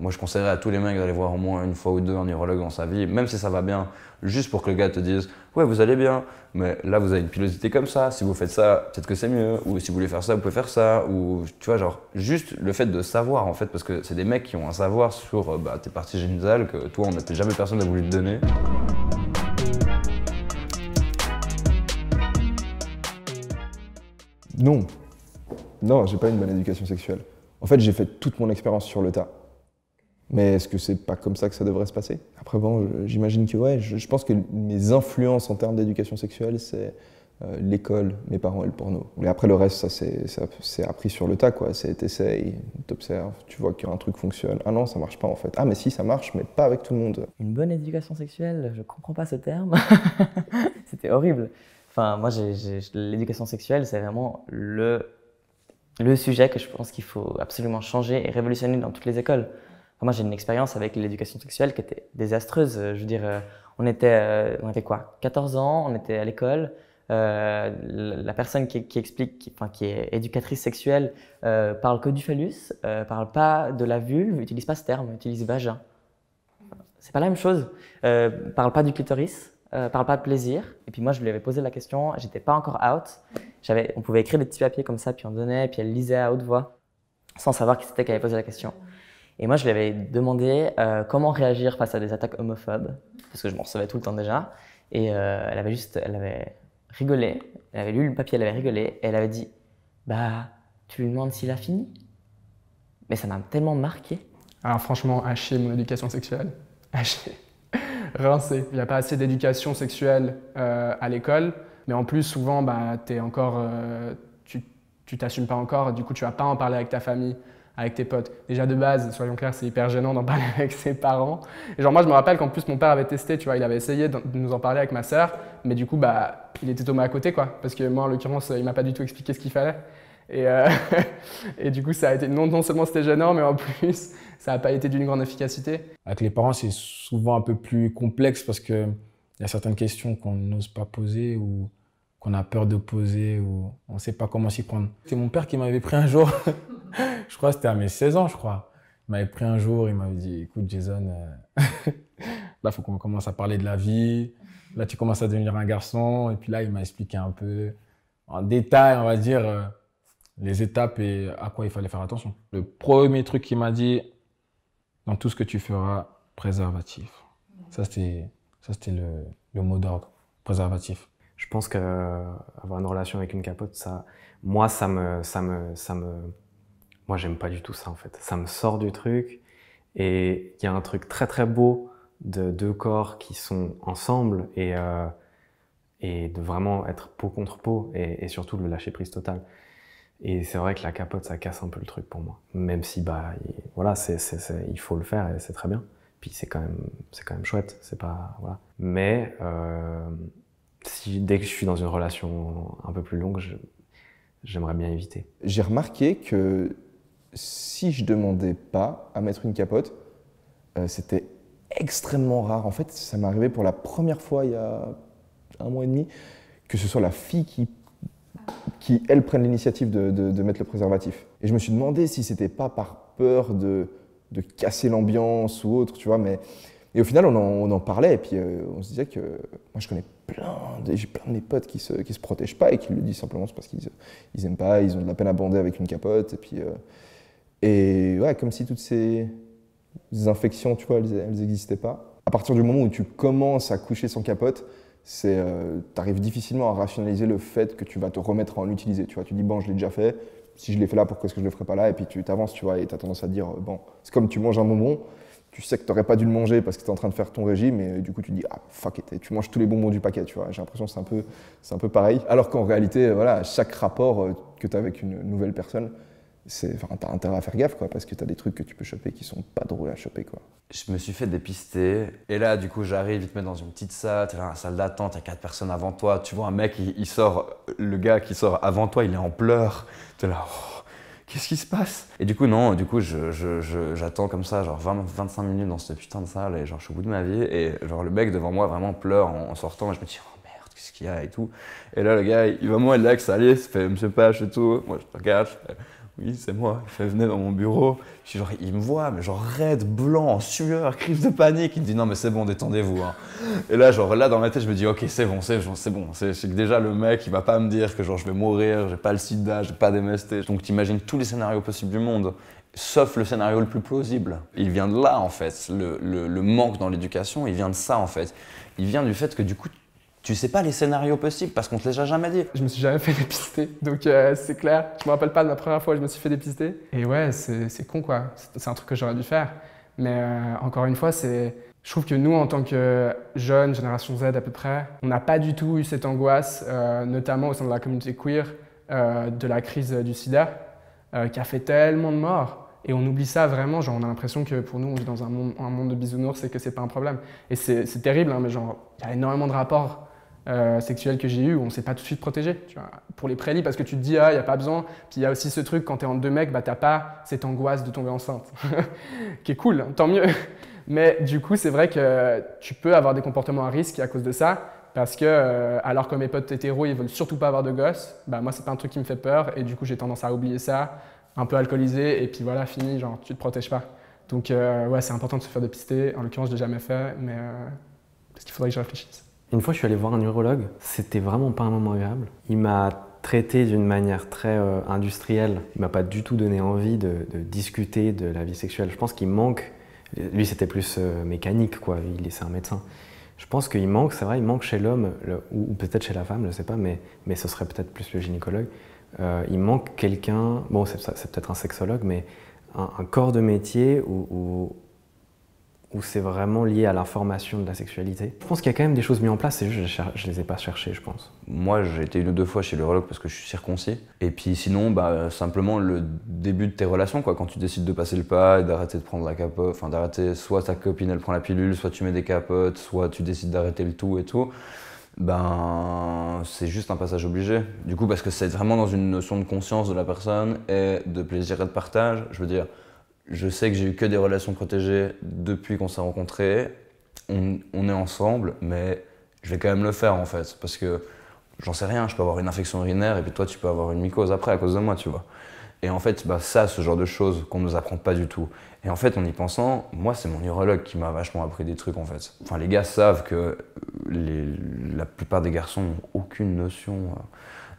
Moi, je conseillerais à tous les mecs d'aller voir au moins une fois ou deux un neurologue dans sa vie, même si ça va bien, juste pour que le gars te dise Ouais, vous allez bien, mais là, vous avez une pilosité comme ça, si vous faites ça, peut-être que c'est mieux, ou si vous voulez faire ça, vous pouvez faire ça, ou tu vois, genre, juste le fait de savoir en fait, parce que c'est des mecs qui ont un savoir sur euh, bah, tes parties génitales que toi, on n'a jamais personne à voulu te donner. Non, non, j'ai pas une bonne éducation sexuelle. En fait, j'ai fait toute mon expérience sur le tas. Mais est-ce que c'est pas comme ça que ça devrait se passer Après, bon, j'imagine que ouais, je, pense que mes influences en termes d'éducation sexuelle, c'est euh, l'école, mes parents et le porno. Mais après, le reste, ça c'est appris sur le tas, quoi. C'est t'essayes, t'observes, tu vois qu'un truc fonctionne. Ah non, ça marche pas en fait. Ah mais si, ça marche, mais pas avec tout le monde. Une bonne éducation sexuelle, je comprends pas ce terme. C'était horrible. Enfin, moi, l'éducation sexuelle, c'est vraiment le sujet que je pense qu'il faut absolument changer et révolutionner dans toutes les écoles moi, j'ai une expérience avec l'éducation sexuelle qui était désastreuse. Euh, je veux dire, euh, on était, euh, on était quoi 14 ans, on était à l'école. la personne qui, explique, qui, enfin, qui est éducatrice sexuelle, parle que du phallus, euh, parle pas de la vulve, utilise pas ce terme, utilise vagin. C'est pas la même chose. parle pas du clitoris, parle pas de plaisir. Et puis moi, je lui avais posé la question, j'étais pas encore out. on pouvait écrire des petits papiers comme ça, puis on donnait, puis elle lisait à haute voix, sans savoir qui c'était qui avait posé la question. Et moi, je lui avais demandé euh, comment réagir face à des attaques homophobes, parce que je m'en recevais tout le temps déjà. Et euh, elle avait juste, elle avait rigolé, elle avait lu le papier, elle avait rigolé, et elle avait dit Bah, tu lui demandes s'il a fini Mais ça m'a tellement marqué. Alors, ah, franchement, haché mon éducation sexuelle. Haché. Rincé. Il n'y a pas assez d'éducation sexuelle euh, à l'école, mais en plus, souvent, bah, es encore, tu t'assumes pas encore, du coup, tu vas pas en parler avec ta famille avec tes potes. Déjà de base, soyons clairs, c'est hyper gênant d'en parler avec ses parents. Et genre moi je me rappelle qu'en plus mon père avait testé, tu vois, il avait essayé de nous en parler avec ma sœur, mais du coup bah il était tombé à côté quoi, parce que moi en l'occurrence euh, il m'a pas du tout expliqué ce qu'il fallait. Et, euh, et, du coup ça a été non, non seulement c'était gênant, mais en plus ça n'a pas été d'une grande efficacité. Avec les parents c'est souvent un peu plus complexe parce que il y a certaines questions qu'on n'ose pas poser ou qu'on a peur de poser ou on ne sait pas comment s'y prendre. C'est mon père qui m'avait pris un jour, je crois que c'était à mes 16 ans, je crois. Il m'avait pris un jour, il m'avait dit, écoute Jason, euh, là, faut qu'on commence à parler de la vie, là, tu commences à devenir un garçon. Et puis là, il m'a expliqué un peu, en détail, on va dire, euh, les étapes et à quoi il fallait faire attention. Le premier truc qu'il m'a dit, dans tout ce que tu feras, préservatif. Ça, c'était le, le mot d'ordre, préservatif je pense que euh, avoir une relation avec une capote, ça, moi, ça me, ça me, ça me, moi, j'aime pas du tout ça en fait. Ça me sort du truc et il y a un truc très très beau de deux corps qui sont ensemble et euh, et de vraiment être peau contre peau et, surtout le lâcher prise total. Et c'est vrai que la capote, ça casse un peu le truc pour moi. Même si, bah, voilà, c'est, il faut le faire et c'est très bien. Puis c'est quand même, c'est quand même chouette. C'est pas, voilà. Mais euh, dès que je suis dans une relation un peu plus longue, j'aimerais bien éviter. J'ai remarqué que si je demandais pas à mettre une capote, euh, c'était extrêmement rare. En fait, ça m'est arrivé pour la première fois il y a un mois et demi que ce soit la fille qui, qui elle, prenne l'initiative de, de, de, mettre le préservatif. Et je me suis demandé si c'était pas par peur de, de casser l'ambiance ou autre, tu vois, mais et au final, on en, parlait, et puis euh, on se disait que moi, je connais plein, j'ai plein de mes potes qui se, qui se protègent pas et qui le disent simplement parce qu'ils ils aiment pas, ils ont de la peine à bander avec une capote, et puis euh, et ouais, comme si toutes ces infections, tu vois, elles n'existaient pas. À partir du moment où tu commences à coucher sans capote, c'est, euh, t'arrives difficilement à rationaliser le fait que tu vas te remettre à en utiliser. Tu vois, tu dis bon, je l'ai déjà fait. Si je l'ai fait là, pourquoi est-ce que je le ferai pas là Et puis tu t'avances, tu vois, et as tendance à dire bon, c'est comme tu manges un bonbon tu sais que t'aurais pas dû le manger parce que tu es en train de faire ton régime et du coup tu dis ah fuck et tu manges tous les bonbons du paquet, tu vois. J'ai l'impression que c'est un peu c'est un peu pareil. Alors qu'en réalité, euh, voilà, chaque rapport euh, que tu as avec une nouvelle personne, c'est enfin t'as intérêt à faire gaffe quoi parce que tu as des trucs que tu peux choper qui sont pas drôles à choper quoi. Je me suis fait dépister et là du coup j'arrive, ils te mettent dans une petite salle, t'es dans la salle d'attente, t'as quatre personnes avant toi, tu vois un mec il, sort, le gars qui sort avant toi, il est en pleurs, t'es là. Oh qu'est-ce qui se passe Et du coup, non, du coup, j'attends comme ça, genre 20, 25 minutes dans cette putain de salle, et genre, je suis au bout de ma vie, et genre, le mec devant moi vraiment pleure en, sortant, et je me dis, oh merde, qu'est-ce qu'il y a et tout. Et là, le gars, il va moi, il là, que ça allait, il se fait, monsieur Pache et tout. Moi, je regarde, je oui, c'est moi. je fait, venir dans mon bureau. Je suis genre, il me voit, mais genre raide, blanc, en sueur, crise de panique. Il me dit, non, mais c'est bon, détendez-vous. Hein. Et là, genre, là, dans ma tête, je me dis, ok, c'est bon, c'est bon, c'est bon. C'est que déjà, le mec, il va pas me dire que genre, je vais mourir, j'ai pas le sida, j'ai pas d'MST. Donc, t'imagines tous les scénarios possibles du monde. Sauf le scénario le plus plausible. Il vient de là, en fait. Le, le, le manque dans l'éducation, il vient de ça, en fait. Il vient du fait que, du coup, tu sais pas les scénarios possibles parce qu'on te les a jamais dit. Je me suis jamais fait dépister, donc euh, c'est clair. Je me rappelle pas de la première fois où je me suis fait dépister. Et ouais, c'est con quoi. C'est un truc que j'aurais dû faire. Mais euh, encore une fois, c'est. Je trouve que nous, en tant que jeunes, génération Z à peu près, on n'a pas du tout eu cette angoisse, euh, notamment au sein de la communauté queer, de la crise du sida, qui a fait tellement de morts. Et on oublie ça vraiment, genre on a l'impression que pour nous on vit dans un monde, de bisounours et que c'est pas un problème. Et c'est terrible, hein, mais genre il y a énormément de rapports euh, sexuelle que j'ai eue où on s'est pas tout de suite protégé pour les prélis parce que tu te dis ah il y a pas besoin puis il y a aussi ce truc quand tu es entre deux mecs bah t'as pas cette angoisse de tomber enceinte qui est cool hein, tant mieux mais du coup c'est vrai que tu peux avoir des comportements à risque à cause de ça parce que euh, alors que mes potes hétéros ils veulent surtout pas avoir de gosses bah moi c'est pas un truc qui me fait peur et du coup j'ai tendance à oublier ça un peu alcoolisé et puis voilà fini genre tu te protèges pas donc euh, ouais c'est important de se faire dépister en l'occurrence je l'ai jamais fait mais parce qu'il faudrait que je réfléchisse une fois, je suis allé voir un urologue. C'était vraiment pas un moment agréable. Il m'a traité d'une manière très euh, industrielle. Il m'a pas du tout donné envie de, discuter de la vie sexuelle. Je pense qu'il manque. Lui, c'était plus euh, mécanique, quoi. Il c'est un médecin. Je pense qu'il manque, c'est vrai, il manque chez l'homme ou, peut-être chez la femme, je sais pas, mais, mais ce serait peut-être plus le gynécologue. Euh, il manque quelqu'un. Bon, c'est peut-être un sexologue, mais un, corps de métier ou. où où c'est vraiment lié à l'information de la sexualité. Je pense qu'il y a quand même des choses mises en place, c'est juste que je ne les ai pas cherchées, je pense. Moi, j'ai été une ou deux fois chez l'urologue parce que je suis circoncis. Et puis sinon, bah, simplement le début de tes relations, quoi. Quand tu décides de passer le pas et d'arrêter de prendre la capote, enfin d'arrêter, soit ta copine elle prend la pilule, soit tu mets des capotes, soit tu décides d'arrêter le tout et tout ben c'est juste un passage obligé. Du coup, parce que c'est vraiment dans une notion de conscience de la personne et de plaisir et de partage. Je veux dire, je sais que j'ai eu que des relations protégées depuis qu'on s'est rencontrés. On, est ensemble, mais je vais quand même le faire en fait, parce que j'en sais rien, je peux avoir une infection urinaire et puis toi tu peux avoir une mycose après à cause de moi, tu vois. Et en fait, bah, ça, ce genre de choses qu'on nous apprend pas du tout. Et en fait, en y pensant, moi c'est mon urologue qui m'a vachement appris des trucs en fait. Enfin, les gars savent que la plupart des garçons n'ont aucune notion. Euh.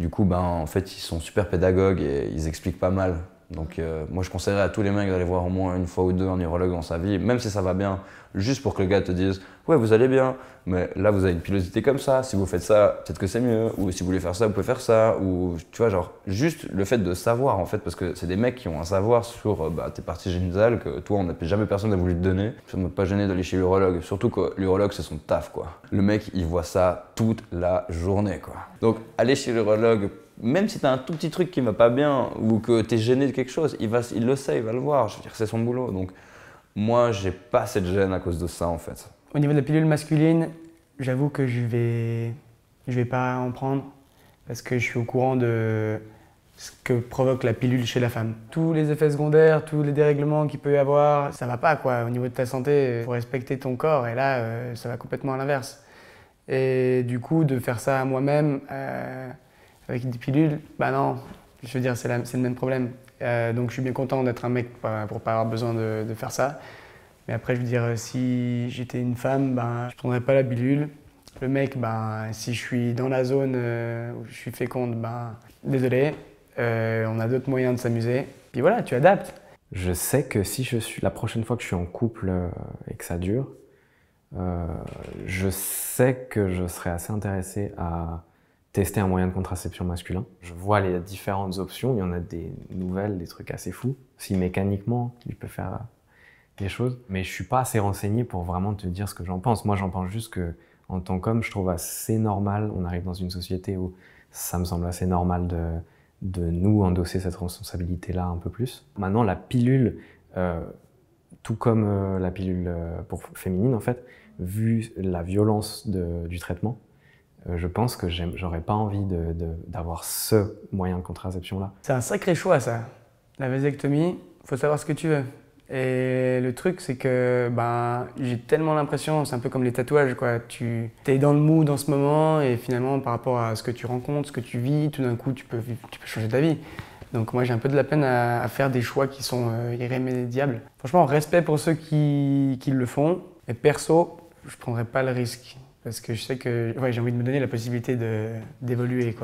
Du coup, ben, en fait, ils sont super pédagogues et ils expliquent pas mal donc euh, moi je conseillerais à tous les mecs d'aller voir au moins une fois ou deux un urologue dans sa vie, même si ça va bien, juste pour que le gars te dise ouais vous allez bien, mais là vous avez une pilosité comme ça, si vous faites ça peut-être que c'est mieux, ou si vous voulez faire ça vous pouvez faire ça, ou tu vois genre juste le fait de savoir en fait, parce que c'est des mecs qui ont un savoir sur euh, bah, tes parties génitales que toi on n'a jamais personne n'a voulu te donner, ça ne pas gêner d'aller chez l'urologue, surtout que l'urologue c'est son taf quoi. Le mec il voit ça toute la journée quoi. Donc aller chez l'urologue même si t'as un tout petit truc qui va pas bien ou que t'es gêné de quelque chose, il, va, il le sait, il va le voir. Je veux dire, c'est son boulot. Donc, moi, j'ai pas cette gêne à cause de ça, en fait. Au niveau de la pilule masculine, j'avoue que je vais, je vais pas en prendre parce que je suis au courant de ce que provoque la pilule chez la femme. Tous les effets secondaires, tous les dérèglements qu'il peut y avoir, ça va pas quoi. Au niveau de ta santé, il faut respecter ton corps et là, euh, ça va complètement à l'inverse. Et du coup, de faire ça à moi-même, euh, avec des pilules, bah non, je veux dire, c'est le même problème. Euh, donc je suis bien content d'être un mec pour pas avoir besoin de, faire ça. Mais après, je veux dire, si j'étais une femme, ben, bah, je prendrais pas la pilule. Le mec, bah, si je suis dans la zone euh, où je suis féconde, ben, désolé, euh, on a d'autres moyens de s'amuser. Puis voilà, tu adaptes. Je sais que si je suis la prochaine fois que je suis en couple et que ça dure, je sais que je serais assez intéressé à tester un moyen de contraception masculin. Je vois les différentes options, il y en a des nouvelles, des trucs assez fous. Si mécaniquement, il peut faire euh, des choses. Mais je suis pas assez renseigné pour vraiment te dire ce que j'en pense. Moi, j'en pense juste que, en tant qu'homme, je trouve assez normal. On arrive dans une société où ça me semble assez normal de, de nous endosser cette responsabilité-là un peu plus. Maintenant, la pilule, euh, tout comme euh, la pilule pour féminine, en fait, vu la violence du traitement, euh, je pense que j'aurais pas envie d'avoir ce moyen de contraception-là. C'est un sacré choix, ça. La vasectomie, faut savoir ce que tu veux. Et le truc, c'est que ben, j'ai tellement l'impression, c'est un peu comme les tatouages, quoi. Tu es dans le mood en ce moment, et finalement, par rapport à ce que tu rencontres, ce que tu vis, tout d'un coup, tu peux, tu peux changer ta vie. Donc moi j'ai un peu de la peine à, faire des choix qui sont euh, irrémédiables. Franchement, respect pour ceux qui, qui, le font. Et perso, je prendrais pas le risque. Parce que je sais que j'ai envie de me donner la possibilité d'évoluer.